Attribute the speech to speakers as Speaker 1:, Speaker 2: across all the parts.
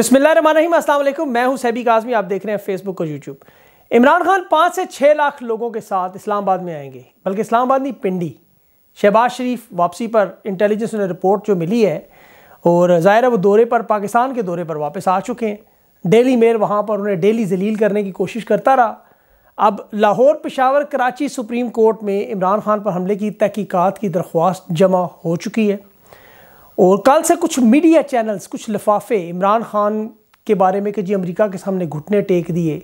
Speaker 1: बिस्मिल्लाम असलम मैं हूं सैबी काजमी आप देख रहे हैं फेसबुक और यूट्यूब इमरान खान पाँच से छः लाख लोगों के साथ इस्लामाबाद में आएंगे बल्कि इस्लामाबाद नहीं पिंडी शहबाज शरीफ वापसी पर इंटेलिजेंस ने रिपोर्ट जो मिली है और ज़ाहिर है वो दौरे पर पाकिस्तान के दौरे पर वापस आ चुके हैं डेली मेयर वहाँ पर उन्हें डेली जलील करने की कोशिश करता रहा अब लाहौर पेशावर कराची सुप्रीम कोर्ट में इमरान खान पर हमले की तहकीकात की दरख्वास्त जमा हो चुकी है और कल से कुछ मीडिया चैनल्स कुछ लिफाफे इमरान खान के बारे में कि जी अमेरिका के सामने घुटने टेक दिए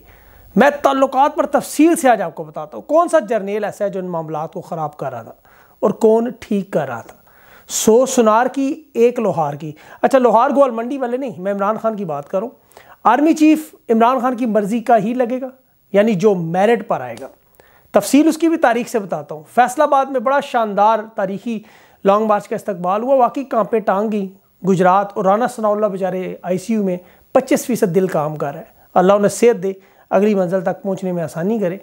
Speaker 1: मैं ताल्लुक पर तफसील से आज आपको बताता हूँ कौन सा जर्नेल ऐसा है जो इन मामला को ख़राब कर रहा था और कौन ठीक कर रहा था सो सुनार की एक लोहार की अच्छा लोहार गोल मंडी वाले नहीं मैं इमरान खान की बात करूँ आर्मी चीफ इमरान खान की मर्ज़ी का ही लगेगा यानी जो मेरिट पर आएगा तफसील उसकी भी तारीख से बताता हूँ फैसलाबाद में बड़ा शानदार तारीखी लॉन्ग मार्च का इस्तकबाल हुआ वाकई कांपे टांगी गुजरात और राना सनाउल्ला बेचारे आईसीयू में पच्चीस फ़ीसद दिल काम कर रहा है अल्लाह उन्हें सेहत दे अगली मंजिल तक पहुँचने में आसानी करे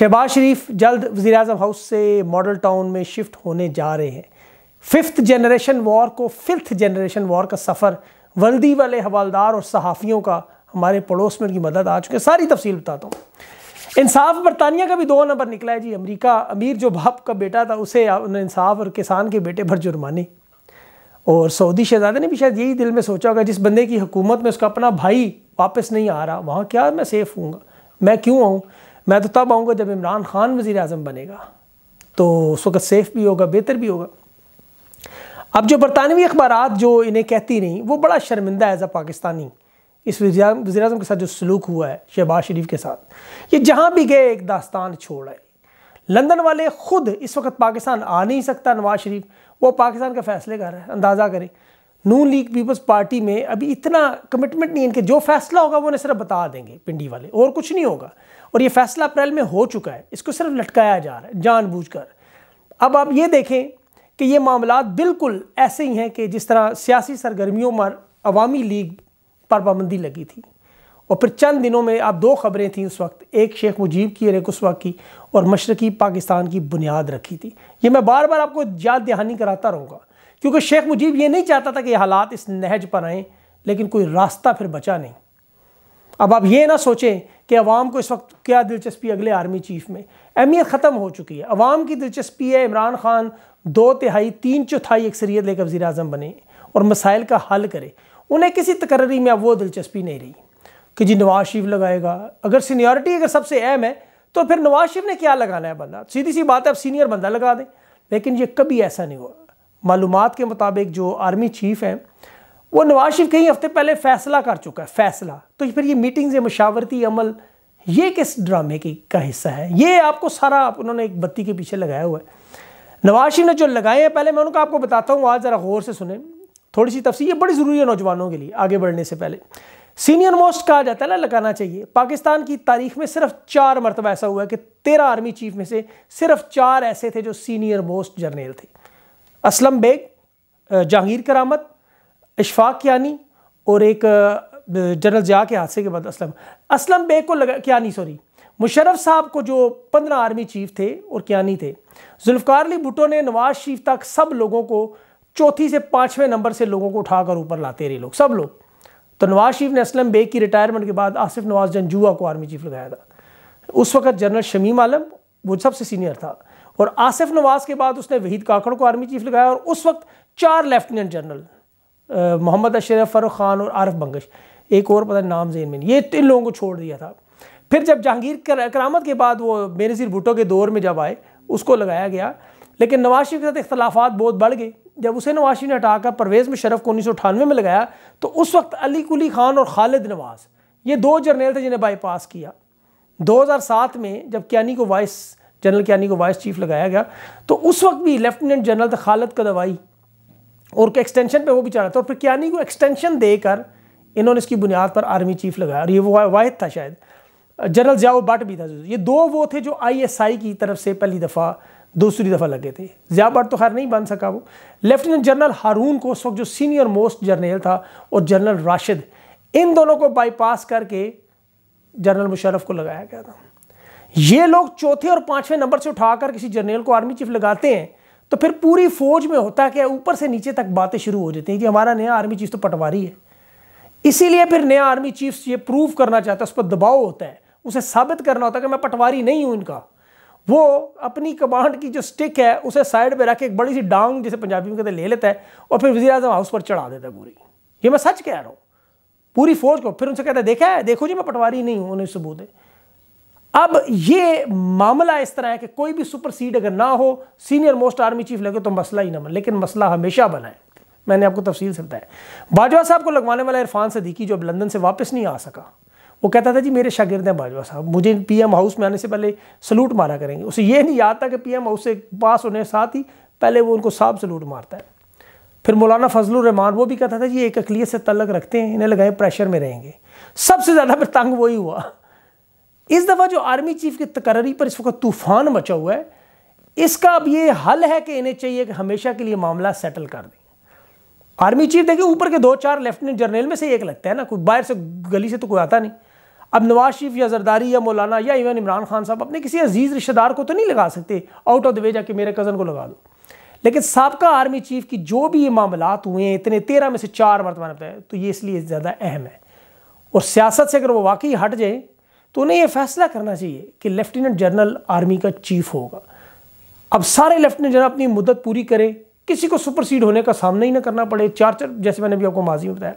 Speaker 1: शहबाज शरीफ जल्द वजी अजम हाउस से मॉडल टाउन में शिफ्ट होने जा रहे हैं फिफ्थ जनरेशन वॉर को फिफ्थ जनरेशन वॉर का सफ़र वर्दी वाले हवालदार और सहाफ़ियों का हमारे पड़ोस में उनकी मदद आ चुके सारी तफसील बताता हूँ इंसाफ बरतानिया का भी दो नंबर निकला है जी अमेरिका अमीर जो बाप का बेटा था उसे इंसाफ और किसान के बेटे पर जुर्माने और सऊदी शहजादे ने भी शायद यही दिल में सोचा होगा जिस बंदे की हुकूमत में उसका अपना भाई वापस नहीं आ रहा वहाँ क्या मैं सेफ़ हूँ मैं क्यों आऊँ मैं तो तब आऊँगा जब इमरान खान वज़ी अजम बनेगा तो उस वक्त सेफ़ भी होगा बेहतर भी होगा अब जो बरतानवी अखबार जो इन्हें कहती नहीं वो बड़ा शर्मिंदा एज़ अ पाकिस्तानी इस वजी अजम के साथ जो सलूक हुआ है शहबाज शरीफ के साथ ये जहाँ भी गए एक दास्तान छोड़ आए लंदन वाले खुद इस वक्त पाकिस्तान आ नहीं सकता नवाज शरीफ वो पाकिस्तान का फैसले कर रहा है अंदाज़ा करें नू लीग पीपल्स पार्टी में अभी इतना कमिटमेंट नहीं इनके जो फैसला होगा वो उन्हें सिर्फ बता देंगे पिंडी वाले और कुछ नहीं होगा और ये फैसला अप्रैल में हो चुका है इसको सिर्फ लटकाया जा रहा है जानबूझकर अब आप ये देखें कि ये मामला बिल्कुल ऐसे ही हैं कि जिस तरह सियासी सरगर्मियों पर अवामी लीग पर पाबंदी लगी थी और फिर चंद दिनों में आप दो खबरें थीं उस वक्त एक शेख मुजीब की और वक्त की और मशरकी पाकिस्तान की बुनियाद रखी थी ये मैं बार बार आपको याद दहानी कराता रहूँगा क्योंकि शेख मुजीब ये नहीं चाहता था कि हालात इस नहज पर आएँ लेकिन कोई रास्ता फिर बचा नहीं अब आप ये ना सोचें कि अवाम को इस वक्त क्या दिलचस्पी अगले आर्मी चीफ में अहमियत ख़त्म हो चुकी है अवाम की दिलचस्पी है इमरान खान दो तिहाई तीन चौथाई अक्सरियत लेकर वजी अजम बने और मसाइल का हल करे उन्हें किसी तकर्री में अब वो दिलचस्पी नहीं रही कि जी नवाज शरीफ लगाएगा अगर सीनियरिटी अगर सबसे अहम है तो फिर नवाज शरीफ ने क्या लगाना है बंदा सीधी सी बात है अब सीनियर बंदा लगा दें लेकिन ये कभी ऐसा नहीं हुआ मालूम के मुताबिक जो आर्मी चीफ हैं वो नवाज शरीफ कई हफ्ते पहले फैसला कर चुका है फैसला तो फिर ये मीटिंग्स या मशावरती अमल ये किस ड्रामे की का हिस्सा है ये आपको सारा उन्होंने एक बत्ती के पीछे लगाया हुआ है नवाज शरीफ ने जो लगाए हैं पहले मैं उनका आपको बताता हूँ आज ज़रा गौर से सुने थोड़ी सी तफसी ये बड़ी ज़रूरी है नौजवानों के लिए आगे बढ़ने से पहले सीनियर मोस्ट कहा जाता है ना लगाना चाहिए पाकिस्तान की तारीख में सिर्फ चार मरतबा ऐसा हुआ है कि तेरह आर्मी चीफ में से सिर्फ चार ऐसे थे जो सीनियर मोस्ट जर्नेल थे असलम बेग जहांगीर करामत इशफाक यानी और एक जनरल जया के हादसे के बाद असलम असलम बेग को लगा कियानी सॉरी मुशरफ साहब को जो पंद्रह आर्मी चीफ थे और क्या थे जुल्फ़ार अली भुटो ने नवाज शरीफ तक सब लोगों को चौथी से पाँचवें नंबर से लोगों को उठाकर ऊपर लाते रहे लोग सब लोग तो नवाज शरीफ ने असलम बेग की रिटायरमेंट के बाद आसिफ नवाज जंजुआ को आर्मी चीफ लगाया था उस वक्त जनरल शमीम आलम वो सबसे सीनियर था और आसिफ नवाज के बाद उसने वहीद काकड़ को आर्मी चीफ लगाया और उस वक्त चार लेफ्टिनेंट जनरल मोहम्मद अशरफ फ़रुख खान और आरफ बंगश एक और पता नाम जेन में ये इन लोगों को छोड़ दिया था फिर जब जहांगीर कर, करामत के बाद वो बेनज़ीर भुटो के दौर में जब आए उसको लगाया गया लेकिन नवाज शरीफ के साथ इख्तलाफात बहुत बढ़ गए जब उसे नवाशी ने हटाकर परवेज़ मुशरफ को उन्नीस सौ अठानवे में लगाया तो उस वक्त अली कुली खान और खालिद नवाज ये दो जर्नल थे जिन्हें बाईपास किया 2007 में जब कैनी को वाइस जनरल कैनी को वाइस चीफ लगाया गया तो उस वक्त भी लेफ्टिनेंट जनरल था खालिद कदवाई और एक्सटेंशन पे वो भी चल था और फिर कैनी को एक्सटेंशन देकर इन्होंने इसकी बुनियाद पर आर्मी चीफ लगाया और ये वो वाहिद था शायद जनरल जियाओ भट्ट भी था ये दो वो थे जो आई की तरफ से पहली दफ़ा दूसरी दफ़ा लगे थे ज़ियाबाट तो खैर नहीं बन सका वो लेफ्टिनेंट जनरल हारून को उस वक्त जो सीनियर मोस्ट जर्नल था और जनरल राशिद इन दोनों को बाईपास करके जनरल मुशरफ को लगाया गया था ये लोग चौथे और पाँचवें नंबर से उठाकर किसी जनरल को आर्मी चीफ लगाते हैं तो फिर पूरी फौज में होता क्या ऊपर से नीचे तक बातें शुरू हो जाती हैं कि हमारा नया आर्मी चीफ तो पटवारी है इसीलिए फिर नया आर्मी चीफ ये प्रूव करना चाहता है उस पर दबाव होता है उसे साबित करना होता है कि मैं पटवारी नहीं हूँ इनका वो अपनी कमांड की जो स्टिक है उसे साइड में रख एक बड़ी सी डांग जिसे पंजाबी में कहते ले लेता है और फिर वजी अजम हाउस पर चढ़ा देता है पूरी ये मैं सच कह रहा हूँ पूरी फौज को फिर उनसे कहता है देखा है देखो जी मैं पटवारी नहीं हूँ उन्हें सबूत है अब ये मामला इस तरह है कि कोई भी सुपर सीड अगर ना हो सीनियर मोस्ट आर्मी चीफ लगे तो मसला ही ना बने लेकिन मसला हमेशा बना है मैंने आपको तफसील से बताया बाजवा साहब को लगवाने वाला इरफान सदीकी जो अब लंदन से वापस नहीं आ सका वो कहता था जी मेरे शागिर्द हैं बाजवा साहब मुझे पीएम हाउस में आने से पहले सलूट मारा करेंगे उसे ये नहीं याद था कि पीएम हाउस से पास होने साथ ही पहले वो उनको साहब सलूट मारता है फिर मौलाना रहमान वो भी कहता था जी एक अकलीत से तलक रखते हैं इन्हें लगाए प्रेशर में रहेंगे सबसे ज़्यादा फिर तंग वही हुआ इस दफ़ा जो आर्मी चीफ की तकर्री पर इस वक्त तूफान मचा हुआ है इसका अब ये हल है कि इन्हें चाहिए कि हमेशा के लिए मामला सेटल कर दें आर्मी चीफ देखिए ऊपर के दो चार लेफ्टिनेंट जनरल में से एक लगता है ना कोई बाहर से गली से तो कोई आता नहीं अब नवाज शरीफ या जरदारी या मौलाना या इवन इमरान खान साहब अपने किसी अजीज़ रिश्तेदार को तो नहीं लगा सकते आउट ऑफ द वे जाके मेरे कज़न को लगा दो लेकिन सबका आर्मी चीफ की जो भी ये मामला हुए हैं इतने तेरह में से चार मरतबा बताया तो ये इसलिए ज़्यादा अहम है और सियासत से अगर वो वाकई हट जाए तो उन्हें यह फैसला करना चाहिए कि लेफ्टिनेंट जनरल आर्मी का चीफ होगा अब सारे लेफ्टिनेंट जनरल अपनी मुद्दत पूरी करें किसी को सुपरसीड होने का सामना ही ना करना पड़े चार चार जैसे मैंने भी आपको माजी में बताया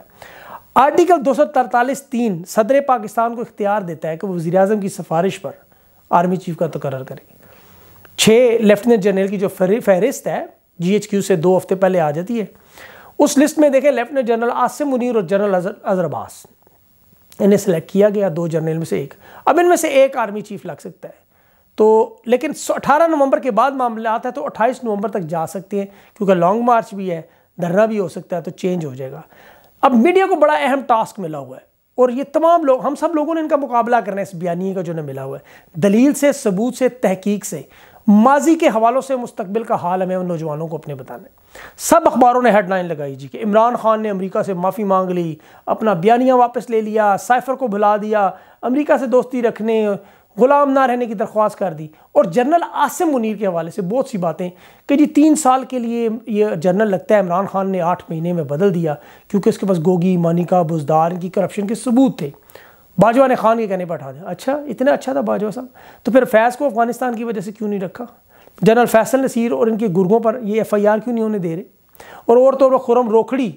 Speaker 1: आर्टिकल दो सौ तरतालीस तीन सदर पाकिस्तान को इख्तियार देता है कि वजी अजम की सिफारिश पर आर्मी चीफ का तकर करें छः लेफ्टिनेंट जनरल की जो फहरिस्त है जी एच क्यू से दो हफ्ते पहले आ जाती है उस लिस्ट में देखें लेफ्टिनेंट जनरल आसिम मुनीर और जनरल अजर, अबास इन्हें सेलेक्ट किया गया दो जनरल में से एक अब इनमें से एक आर्मी चीफ लग सकता है तो लेकिन 18 नवंबर के बाद मामला आता है तो 28 नवंबर तक जा सकते हैं क्योंकि लॉन्ग मार्च भी है धरना भी हो सकता है तो चेंज हो जाएगा अब मीडिया को बड़ा अहम टास्क मिला हुआ है और ये तमाम लोग हम सब लोगों ने इनका मुकाबला करना है इस बयानी का जो ने मिला हुआ है दलील से सबूत से तहकीक से माजी के हवालों से मुस्तबिल का हाल हमें उन नौजवानों को अपने बताने सब अखबारों ने हेडलाइन लगाई जी कि इमरान खान ने अमेरिका से माफ़ी मांग ली अपना बयानियाँ वापस ले लिया साइफर को भुला दिया अमेरिका से दोस्ती रखने गुलाम ना रहने की दरख्वास्त कर दी और जनरल आसिम मुनीर के हवाले से बहुत सी बातें कि जी तीन साल के लिए ये जनरल लगता है इमरान खान ने आठ महीने में बदल दिया क्योंकि उसके पास गोगी मानिका बुजदार इनकी करप्शन के सबूत थे बाजवा ने खान के कहने पर उठा दिया अच्छा इतना अच्छा था बाजवा साहब तो फिर फैज़ को अफगानिस्तान की वजह से क्यों नहीं रखा जनरल फैसल नसीर और इनके गुर्गों पर ये एफ आई आर क्यों नहीं उन्हें दे रहे और और तो खुरम रोखड़ी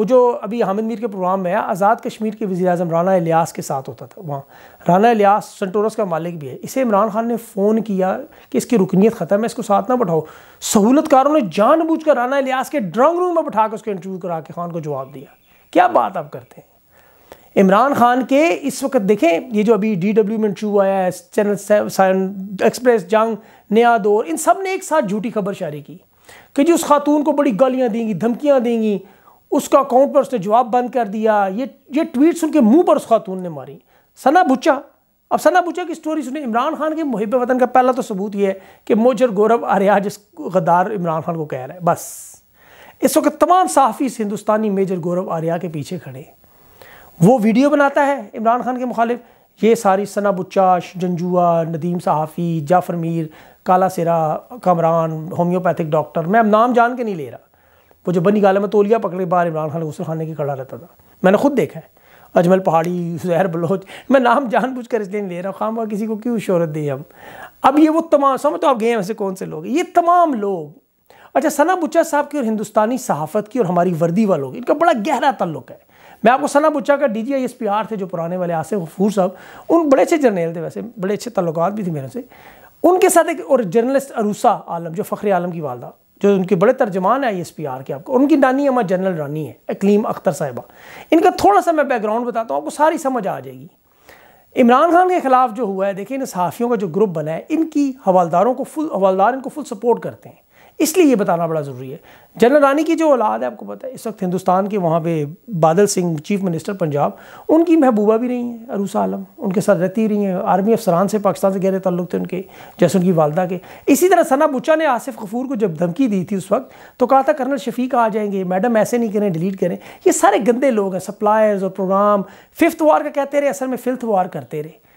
Speaker 1: वो जो अभी हामिद मीर के प्रोग्राम में आया आज़ाद कश्मीर के वजी अजम राना इलियास के साथ होता था वहाँ राना इलियास सेंटोरस का मालिक भी है इसे इमरान खान ने फ़ोन किया कि इसकी रुकनीत ख़त्म है इसको साथ ना बैठाओ सहूलतकारों ने जानबूझ कर राना इलियास के ड्रंग रूम में बैठा कर उसको इंटरव्यू करा के खान को जवाब दिया क्या बात आप करते हैं इमरान खान के इस वक्त देखें ये जो अभी डी डब्ल्यू में इंटरव्यू आया है चैनल एक्सप्रेस जंग नया दौर इन सब ने एक साथ झूठी खबर शारी की कि जी उस खातून को बड़ी गालियाँ देंगी धमकियाँ देंगी उसका अकाउंट पर उसने जवाब बंद कर दिया ये ये ट्वीट सुन के मुंह पर उस खातून ने मारी सना बुच्चा अब सना बुच्चा की स्टोरी सुनी इमरान खान के मुहब वतन का पहला तो सबूत ये है कि मोजर गौरव आर्या जिस गद्दार इमरान खान को कह रहा है बस इस वक्त तमाम साफ़ी इस हिंदुस्तानी मेजर गौरव आर्या के पीछे खड़े वो वीडियो बनाता है इमरान खान के मुखालिफ ये सारी सना बुच्चा जंजुआ नदीम सहाफ़ी जाफर मीर काला सिरा कमरान होम्योपैथिक डॉक्टर मैं अब नाम जान के नहीं ले रहा वो जो बनी गाला में तोलिया पकड़े बाहर इमरान खान गसल खाने की खड़ा रहता था मैंने खुद देखा है अजमल पहाड़ी जहर बलोच मैं नाम बुझ कर इसलिए ले रहा हूँ खाम किसी को क्यों शहरत दी हम अब ये वो तमाम समझ तो आप गए ऐसे कौन से लोग ये तमाम लोग अच्छा सना बुच्चा साहब की और हिंदुस्तानी सहाफ़त की और हमारी वर्दी वालों की इनका बड़ा गहरा तल्लुक है मैं आपको सना बुच्चा का D G I S P R थे जो पुराने वाले आसे गफूर साहब उन बड़े अच्छे जर्नल थे वैसे बड़े अच्छे तल्लुत भी थे मेरे से उनके साथ एक और जर्नलिस्ट अरूसा आलम जो फ़खरे आलम की वालदा जो उनके बड़े तर्जमान है आई एस पी आर के आपको उनकी नानी अम्मा जनरल रानी है अकलीम अख्तर साहिबा इनका थोड़ा सा मैं बैकग्राउंड बताता हूँ आपको सारी समझ आ जाएगी इमरान खान के ख़िलाफ़ जो हुआ है देखिए इन सहाफ़ियों का जो ग्रुप बना है इनकी हवालदारों को फुल हवालदार इनको फुल सपोर्ट करते हैं इसलिए ये बताना बड़ा ज़रूरी है जनरल रानी की जो औलाद है आपको पता है इस वक्त हिंदुस्तान के वहाँ पे बादल सिंह चीफ मिनिस्टर पंजाब उनकी महबूबा भी रही हैं अरूसा आलम उनके साथ रहती रही हैं आर्मी अफसरान से पाकिस्तान से गहरे तल्लु थे उनके जैसे उनकी वालदा के इसी तरह सना बुच्चा ने आसिफ गफूर को जब धमकी दी थी उस वक्त तो कहा था कर्नल शफीक आ जाएंगे मैडम ऐसे नहीं करें डिलीट करें ये सारे गंदे लोग हैं सप्लायर्स और प्रोग्राम फिफ्थ वार का कहते रहे असल में फिफ्थ वार करते रहे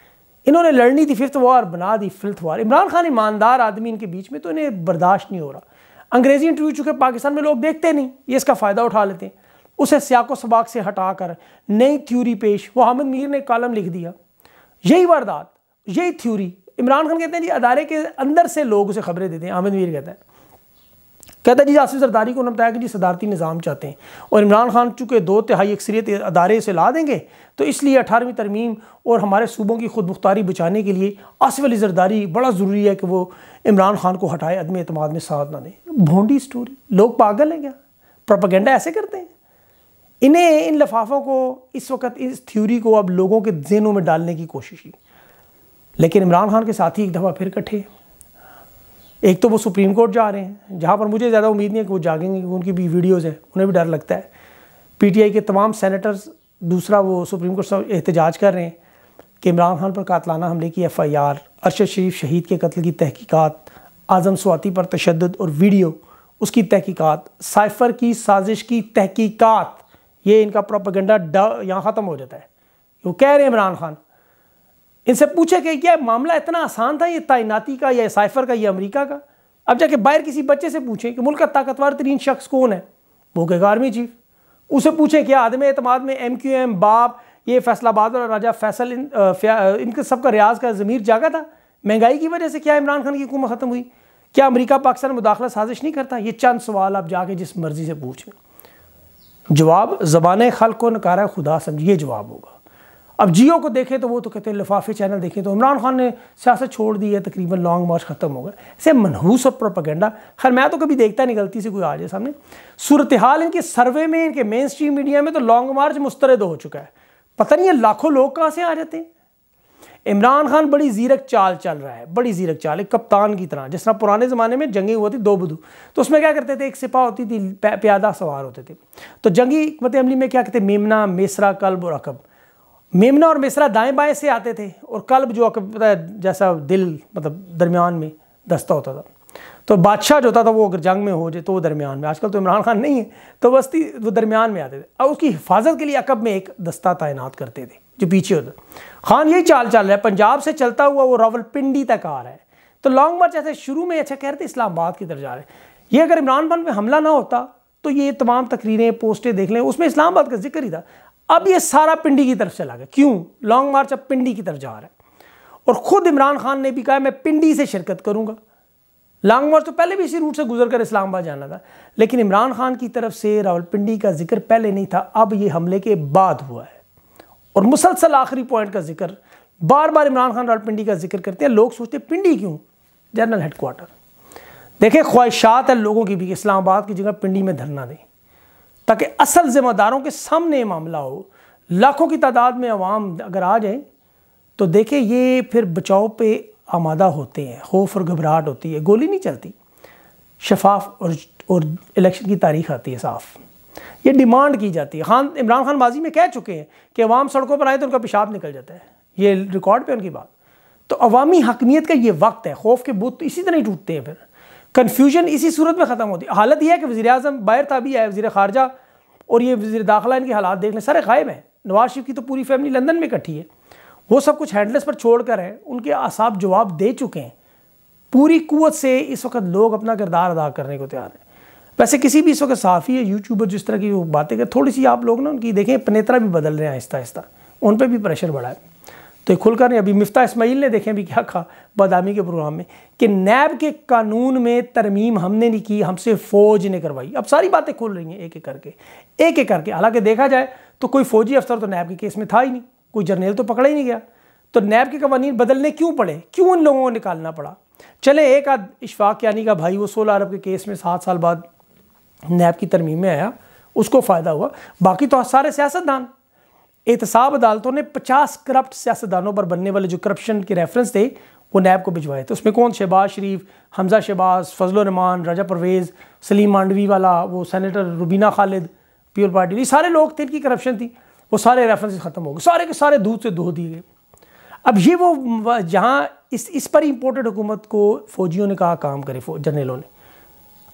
Speaker 1: इन्होंने लड़नी थी फिफ्थ वार बना दी फिफ्थ वार इमरान खान ईमानदार आदमी इनके बीच में तो इन्हें बर्दाश्त नहीं हो रहा अंग्रेजी इंटरव्यू चूंकि पाकिस्तान में लोग देखते नहीं ये इसका फ़ायदा उठा लेते हैं उसे सियाको सबाक से हटाकर नई थ्योरी पेश वो हामिद मीर ने कॉलम लिख दिया यही वारदात यही थ्योरी इमरान खान कहते हैं जी अदारे के अंदर से लोग उसे खबरें देते हैं हामिद मीर कहता है कहता है जी आसिफ जरदारी को उन्होंने बताया कि जी सदारती निज़ाम चाहते हैं और इमरान खान चूँकि दो तिहाई अक्सरियत अदारे से ला देंगे तो इसलिए अठारहवीं तरमीम और हमारे सूबों की खुद मुख्तारी बचाने के लिए आसिफ अली जरदारी बड़ा ज़रूरी है कि वो इमरान खान को हटाए अदम अतमाद में साथ ना दें भोंडी स्टोरी लोग पागल हैं क्या प्रोपागेंडा ऐसे करते हैं इन्हें इन लफाफों को इस वक्त इस थ्योरी को अब लोगों के जेनों में डालने की कोशिश की लेकिन इमरान खान के साथ ही एक दफ़ा फिर इकट्ठे एक तो वो सुप्रीम कोर्ट जा रहे हैं जहाँ पर मुझे ज़्यादा उम्मीद नहीं है कि वो जागेंगे क्योंकि उनकी भी वीडियोज़ हैं उन्हें भी डर लगता है पीटीआई के तमाम सेनेटर्स दूसरा वो सुप्रीम कोर्ट से एहतजाज कर रहे हैं कि इमरान खान पर कातलाना हमले की F I R Arshad Sharif शहीद के कत्ल की तहकीक़त आज़म स्वाति पर तशद और वीडियो उसकी तहकीकात साइफ़र की साजिश की तहकीकात ये इनका प्रोपागेंडा ड यहाँ ख़त्म हो जाता है वो कह रहे हैं इमरान खान इनसे पूछे कि क्या मामला इतना आसान था ये तैनाती का या साइफ़र का या अमेरिका का अब जाके बाहर किसी बच्चे से पूछें कि मुल्क का ताकतवर तरीन शख्स कौन है वो कहेगा आर्मी चीफ उसे पूछें क्या आदम अतमाद में एम क्यू एम बाप ये फैसलाबाद और राजा फैसल इन, आ, इनके सबका रियाज का ज़मीर जागा था महंगाई की वजह से क्या इमरान खान की हुकूमत ख़त्म हुई क्या अमेरिका पाकिस्तान मुदाखला साजिश नहीं करता ये चंद सवाल आप जाके जिस मर्ज़ी से पूछ लें जवाब ज़बान खल को नकारा खुदा समझिए जवाब होगा अब जियो को देखें तो वो तो कहते हैं लिफाफे चैनल देखें तो इमरान खान ने सियासत छोड़ दी है तकरीबन लॉन्ग मार्च ख़त्म हो गया ऐसे मनहूस और प्रोपागेंडा खैर मैं तो कभी देखता नहीं गलती से कोई आ जाए सामने सूरत हाल इनके सर्वे में इनके मेन स्ट्रीम मीडिया में तो लॉन्ग मार्च मुस्तरद हो चुका है पता नहीं है लाखों लोग कहाँ से आ जाते हैं इमरान खान बड़ी जीरक चाल चल रहा है बड़ी जीरक चाल एक कप्तान की तरह जिस तरह पुराने ज़माने में जंगी हुआ थी दो बुधू तो उसमें क्या करते थे एक सिपा होती थी प्यादा सवार होते थे तो जंगी हमत अमली में क्या कहते मेमना मेसरा कल्ब और अकब मेमना और मिसरा दाएँ बाएँ से आते थे और कल्ब जो अकब जैसा दिल मतलब दरमियान में दस्ता होता था तो बादशाह जो होता था वो अगर जंग में हो जाए तो वो दरमियान में आजकल तो इमरान खान नहीं है तो बस्ती वो दरमियान में आते थे और उसकी हिफाजत के लिए अकब में एक दस्ता तैनात करते थे जो पीछे उधर खान यही चाल चल रहा है पंजाब से चलता हुआ वो रावलपिंडी तक आ रहा है तो लॉन्ग मार्च ऐसे शुरू में अच्छा कह रहे थे इस्लामाबाद की तरफ जा रहे ये अगर इमरान खान पर हमला ना होता तो ये तमाम तकरीरें पोस्टें देख लें उसमें इस्लामाबाद का जिक्र ही था अब ये सारा पिंडी की तरफ चला गया क्यों लॉन्ग मार्च अब पिंडी की तरफ जा रहा है और ख़ुद इमरान खान ने भी कहा मैं पिंडी से शिरकत करूँगा लॉन्ग मार्च तो पहले भी इसी रूट से गुजर कर इस्लामाबाद जाना था लेकिन इमरान खान की तरफ से रावलपिंडी का जिक्र पहले नहीं था अब ये हमले के बाद हुआ है और मुसलसल आखिरी पॉइंट का जिक्र बार बार इमरान खान रावलपिंडी का जिक्र करते हैं लोग सोचते हैं पिंडी क्यों जनरल हेडकोार्टर देखें ख्वाहिशात है लोगों की भी इस्लामाबाद की जगह पिंडी में धरना दें ताकि असल जिम्मेदारों के सामने ये मामला हो लाखों की तादाद में आवाम अगर आ जाए तो देखें ये फिर बचाव पे आमादा होते हैं खौफ और घबराहट होती है गोली नहीं चलती शफाफ और और इलेक्शन की तारीख आती है साफ़ ये डिमांड की जाती है खान इमरान खान माजी में कह चुके हैं कि अवाम सड़कों पर आए तो उनका पेशाब निकल जाता है ये रिकॉर्ड पे उनकी बात तो अवामी हकमियत का ये वक्त है खौफ के बुत तो इसी तरह ही टूटते हैं फिर कन्फ्यूजन इसी सूरत में ख़त्म होती है हालत यह है कि वजी अजम बाहर था भी आए वजी खारजा और ये वजी दाखिला इनके हालात देख लें सारे गायब हैं नवाज शरीफ की तो पूरी फैमिली लंदन में इकट्ठी है वो सब कुछ हैंडलेस पर छोड़ कर है उनके आसाब जवाब दे चुके हैं पूरी कुत से इस वक्त लोग अपना किरदार अदा करने को तैयार हैं वैसे किसी भी इस वक्त साफी या यूट्यूबर जिस तरह की वो बातें कर थोड़ी सी आप लोग ना उनकी देखें पनेत्रा भी बदल रहे हैं आहिस्ता आहिस्ता उन पर भी प्रेशर बढ़ा है तो ये खुलकर नहीं अभी मिफ्ता इसमाइल ने देखें अभी क्या कहा बदामी के प्रोग्राम में कि नैब के कानून में तरमीम हमने नहीं की हमसे फ़ौज ने करवाई अब सारी बातें खुल रही हैं एक एक करके एक एक करके हालांकि देखा जाए तो कोई फ़ौजी अफसर तो नैब के केस में था ही नहीं कोई जर्नेल तो पकड़ा ही नहीं गया तो नैब के कवानीन बदलने क्यों पड़े क्यों उन लोगों को निकालना पड़ा चले एक आध इशफाक यानी का भाई वो सोलह अरब के केस में सात साल बाद नैब की तरमीम में आया उसको फ़ायदा हुआ बाकी तो सारे सियासतदान एहतसाब अदालतों ने पचास करप्ट सियासतदानों पर बनने वाले जो करप्शन के रेफरेंस थे वो नैब को भिजवाए थे तो उसमें कौन शहबाज शरीफ हमजा शहबाज फजलरहमान राजा परवेज़ सलीम मांडवी वाला वो senator Rubina Khalid people party ये सारे लोग थे इनकी करप्शन थी वो सारे रेफरेंस ख़त्म हो गए सारे के सारे दूध से धो दिए गए अब ये वो जहाँ इस इस पर इम्पोर्टेड हुकूमत को फ़ौजियों ने कहा काम करे जनरलों ने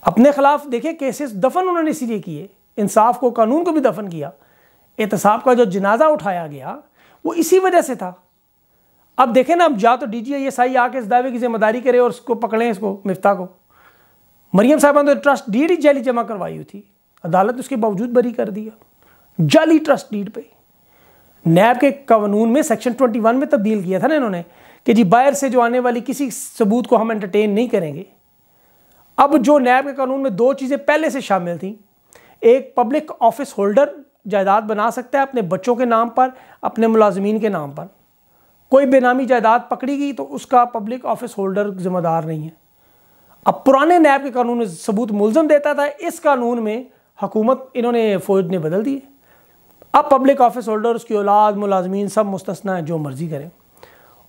Speaker 1: अपने खिलाफ देखे केसेस दफन उन्होंने इसलिए किए इंसाफ को कानून को भी दफन किया एहतसाब का जो जनाजा उठाया गया वो इसी वजह से था अब देखें ना अब जा तो D G I S I आके इस दावे की जिम्मेदारी करे और उसको पकड़ें इसको मिफ्ता को मरियम साहबा ने तो ट्रस्ट डीड ही जाली जमा करवाई हुई थी अदालत ने उसके बावजूद बरी कर दिया जाली ट्रस्ट डीड पे नैब के कानून में सेक्शन 21 में तब्दील किया था ना इन्होंने कि जी बाहर से जो आने वाली किसी सबूत को हम एंटरटेन नहीं करेंगे अब जो नैब के कानून में दो चीज़ें पहले से शामिल थी एक पब्लिक ऑफिस होल्डर जायदाद बना सकता है अपने बच्चों के नाम पर अपने मुलाजमीन के नाम पर कोई बेनामी जायदाद पकड़ी गई तो उसका पब्लिक ऑफिस होल्डर जिम्मेदार नहीं है अब पुराने नैब के कानून में सबूत मुलजम देता था इस कानून में हुकूमत इन्होंने फौज ने बदल दिए अब पब्लिक ऑफिस होल्डर उसकी औलाद मुलाजमीन सब मुस्तना है जो मर्ज़ी करें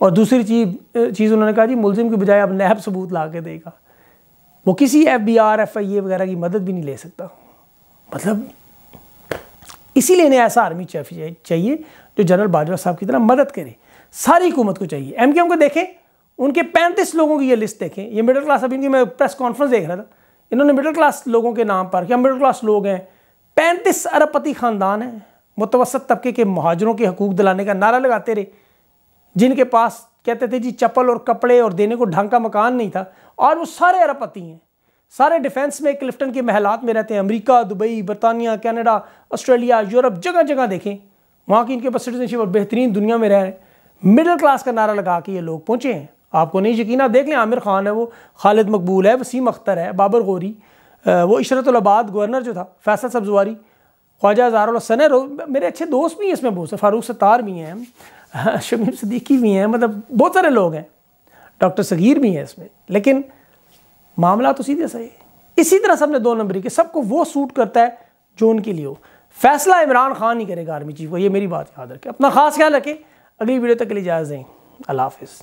Speaker 1: और दूसरी चीज़ चीज़ उन्होंने कहा जी मुलजिम की बजाय अब नैब सबूत ला के देगा वो किसी F B R F I A वगैरह की मदद भी नहीं ले सकता मतलब इसीलिए इन्हें ऐसा आर्मी चाहिए जो जनरल बाजवा साहब की तरह मदद करे सारी हुकूमत को चाहिए एम के एम को देखें उनके पैंतीस लोगों की ये लिस्ट देखें ये मिडिल क्लास अभी इनकी मैं प्रेस कॉन्फ्रेंस देख रहा था इन्होंने मिडिल क्लास लोगों के नाम पर क्या मिडिल क्लास लोग हैं पैंतीस अरबपति ख़ानदान हैं मुतवसत तबके के महाजरों के हकूक दिलाने का नारा लगाते रहे जिनके पास कहते थे जी चप्पल और कपड़े और देने को ढंग का मकान नहीं था और वो सारे अरबपति हैं सारे डिफेंस में क्लिफ्टन के महलात में रहते हैं अमेरिका दुबई बरतानिया कनाडा ऑस्ट्रेलिया यूरोप जगह जगह देखें वहाँ की इनके पास सिटीजनशिप और बेहतरीन दुनिया में रह रहे मिडिल क्लास का नारा लगा के ये लोग पहुँचे हैं आपको नहीं यकीन आप देख लें आमिर खान है वो खालिद मकबूल है वसीम अख्तर है बाबर गौरी वो इशरतलाबाद गवर्नर जो था फैसल सब्जवारी ख्वाजा हजार है मेरे अच्छे दोस्त भी हैं इसमें बहुत से फ़ारूक सत्तार भी हैं हाँ, शमीम सदीकी भी हैं मतलब बहुत सारे लोग हैं डॉक्टर सगीर भी हैं इसमें लेकिन मामला तो सीधे सही इसी तरह सबने दो नंबरी के सबको वो सूट करता है जो उनके लिए हो फैसला इमरान खान ही करेगा आर्मी चीफ को ये मेरी बात याद रखें अपना खास ख्याल रखें अगली वीडियो तक के लिए इजाज़त दें अल्लाह हाफिज़